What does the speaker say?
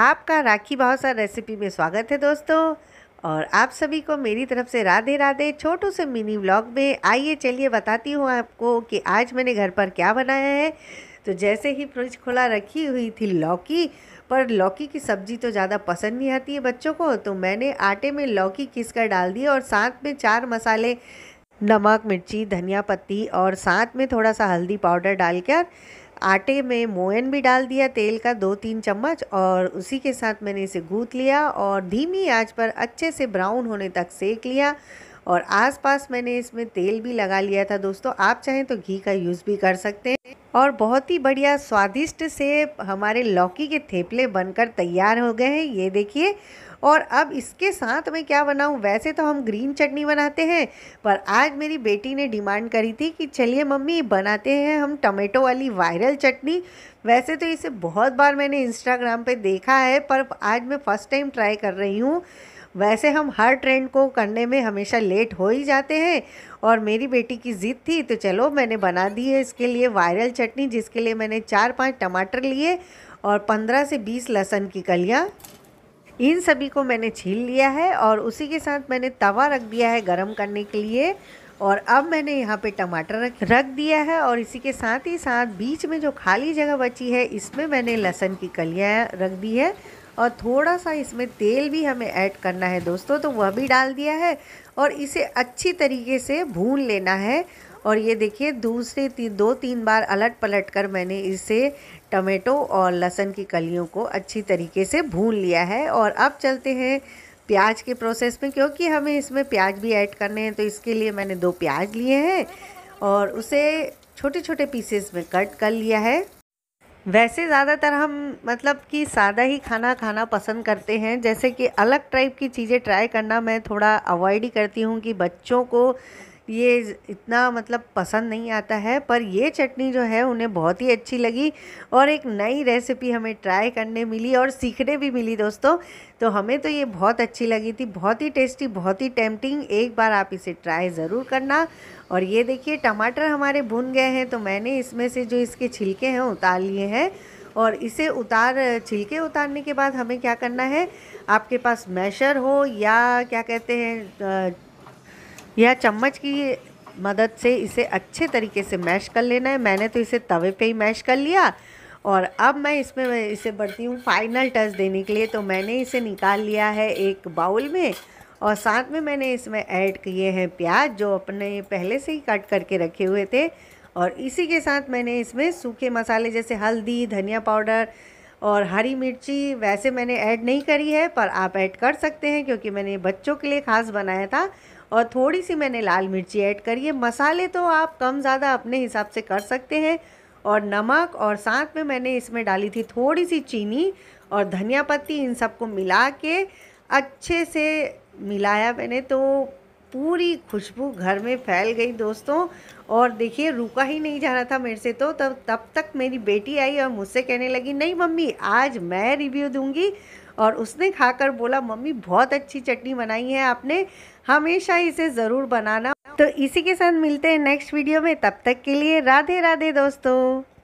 आपका राखी भावसा रेसिपी में स्वागत है दोस्तों और आप सभी को मेरी तरफ से राधे राधे छोटू से मिनी व्लॉग में आइए चलिए बताती हूँ आपको कि आज मैंने घर पर क्या बनाया है तो जैसे ही फ्रिज खुला रखी हुई थी लौकी पर लौकी की सब्ज़ी तो ज़्यादा पसंद नहीं आती है बच्चों को तो मैंने आटे में लौकी घिस कर डाल दी और साथ में चार मसाले नमक मिर्ची धनिया पत्ती और साथ में थोड़ा सा हल्दी पाउडर डालकर आटे में मोयन भी डाल दिया तेल का दो तीन चम्मच और उसी के साथ मैंने इसे गूँथ लिया और धीमी आंच पर अच्छे से ब्राउन होने तक सेक लिया और आसपास मैंने इसमें तेल भी लगा लिया था दोस्तों आप चाहें तो घी का यूज़ भी कर सकते हैं और बहुत ही बढ़िया स्वादिष्ट से हमारे लौकी के थेपले बनकर तैयार हो गए हैं ये देखिए और अब इसके साथ मैं क्या बनाऊं वैसे तो हम ग्रीन चटनी बनाते हैं पर आज मेरी बेटी ने डिमांड करी थी कि चलिए मम्मी बनाते हैं हम टमेटो वाली वायरल चटनी वैसे तो इसे बहुत बार मैंने इंस्टाग्राम पे देखा है पर आज मैं फ़र्स्ट टाइम ट्राई कर रही हूँ वैसे हम हर ट्रेंड को करने में हमेशा लेट हो ही जाते हैं और मेरी बेटी की ज़िद थी तो चलो मैंने बना दी है इसके लिए वायरल चटनी जिसके लिए मैंने चार पाँच टमाटर लिए और पंद्रह से बीस लहसन की कलियाँ इन सभी को मैंने छील लिया है और उसी के साथ मैंने तवा रख दिया है गरम करने के लिए और अब मैंने यहाँ पे टमाटर रख रख दिया है और इसी के साथ ही साथ बीच में जो खाली जगह बची है इसमें मैंने लहसुन की कलियाँ रख दी है और थोड़ा सा इसमें तेल भी हमें ऐड करना है दोस्तों तो वह भी डाल दिया है और इसे अच्छी तरीके से भून लेना है और ये देखिए दूसरे ती, दो तीन बार अलट पलट कर मैंने इसे टमेटो और लहसुन की कलियों को अच्छी तरीके से भून लिया है और अब चलते हैं प्याज के प्रोसेस में क्योंकि हमें इसमें प्याज भी ऐड करने हैं तो इसके लिए मैंने दो प्याज लिए हैं और उसे छोटे छोटे पीसेस में कट कर लिया है वैसे ज़्यादातर हम मतलब कि सादा ही खाना खाना पसंद करते हैं जैसे कि अलग टाइप की चीज़ें ट्राई करना मैं थोड़ा अवॉइड ही करती हूँ कि बच्चों को ये इतना मतलब पसंद नहीं आता है पर ये चटनी जो है उन्हें बहुत ही अच्छी लगी और एक नई रेसिपी हमें ट्राई करने मिली और सीखने भी मिली दोस्तों तो हमें तो ये बहुत अच्छी लगी थी बहुत ही टेस्टी बहुत ही टेम्पटिंग एक बार आप इसे ट्राई ज़रूर करना और ये देखिए टमाटर हमारे भुन गए हैं तो मैंने इसमें से जो इसके छिलके हैं उतार लिए हैं और इसे उतार छिलके उतारने के बाद हमें क्या करना है आपके पास मैशर हो या क्या कहते हैं यह चम्मच की मदद से इसे अच्छे तरीके से मैश कर लेना है मैंने तो इसे तवे पे ही मैश कर लिया और अब मैं इसमें मैं इसे बढ़ती हूँ फाइनल टच देने के लिए तो मैंने इसे निकाल लिया है एक बाउल में और साथ में मैंने इसमें ऐड किए हैं प्याज जो अपने पहले से ही कट करके रखे हुए थे और इसी के साथ मैंने इसमें सूखे मसाले जैसे हल्दी धनिया पाउडर और हरी मिर्ची वैसे मैंने ऐड नहीं करी है पर आप ऐड कर सकते हैं क्योंकि मैंने बच्चों के लिए ख़ास बनाया था और थोड़ी सी मैंने लाल मिर्ची ऐड करी है मसाले तो आप कम ज़्यादा अपने हिसाब से कर सकते हैं और नमक और साथ में मैंने इसमें डाली थी थोड़ी सी चीनी और धनिया पत्ती इन सबको मिला के अच्छे से मिलाया मैंने तो पूरी खुशबू घर में फैल गई दोस्तों और देखिए रुका ही नहीं जा रहा था मेरे से तो तब तब तक मेरी बेटी आई और मुझसे कहने लगी नहीं मम्मी आज मैं रिव्यू दूंगी और उसने खाकर बोला मम्मी बहुत अच्छी चटनी बनाई है आपने हमेशा इसे ज़रूर बनाना तो इसी के साथ मिलते हैं नेक्स्ट वीडियो में तब तक के लिए राधे राधे दोस्तों